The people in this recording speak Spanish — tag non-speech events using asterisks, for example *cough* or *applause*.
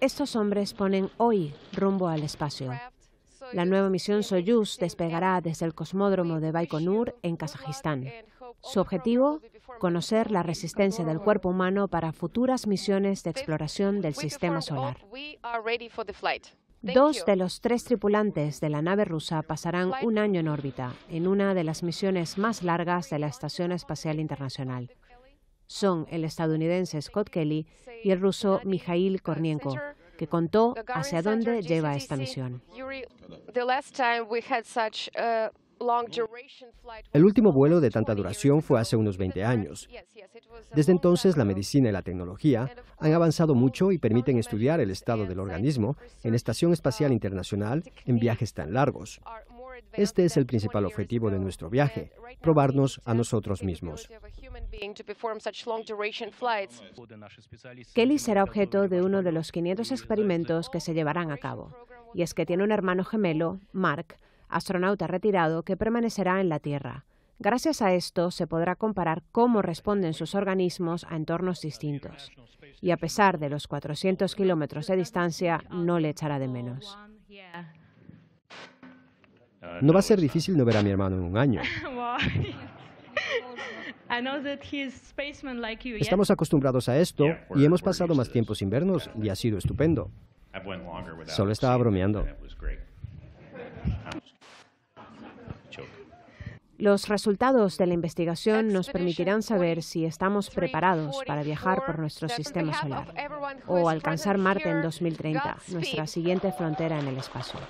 estos hombres ponen hoy rumbo al espacio. La nueva misión Soyuz despegará desde el cosmódromo de Baikonur en Kazajistán. Su objetivo, conocer la resistencia del cuerpo humano para futuras misiones de exploración del sistema solar. Dos de los tres tripulantes de la nave rusa pasarán un año en órbita, en una de las misiones más largas de la Estación Espacial Internacional son el estadounidense Scott Kelly y el ruso Mikhail Kornienko, que contó hacia dónde lleva esta misión. El último vuelo de tanta duración fue hace unos 20 años. Desde entonces, la medicina y la tecnología han avanzado mucho y permiten estudiar el estado del organismo en Estación Espacial Internacional en viajes tan largos. Este es el principal objetivo de nuestro viaje, probarnos a nosotros mismos. Kelly será objeto de uno de los 500 experimentos que se llevarán a cabo, y es que tiene un hermano gemelo, Mark, astronauta retirado, que permanecerá en la Tierra. Gracias a esto se podrá comparar cómo responden sus organismos a entornos distintos. Y a pesar de los 400 kilómetros de distancia, no le echará de menos. No va a ser difícil no ver a mi hermano en un año. *laughs* *laughs* Estamos acostumbrados a esto y hemos pasado más tiempo sin vernos y ha sido estupendo. Solo estaba bromeando. Los resultados de la investigación nos permitirán saber si estamos preparados para viajar por nuestro sistema solar o alcanzar Marte en 2030, nuestra siguiente frontera en el espacio.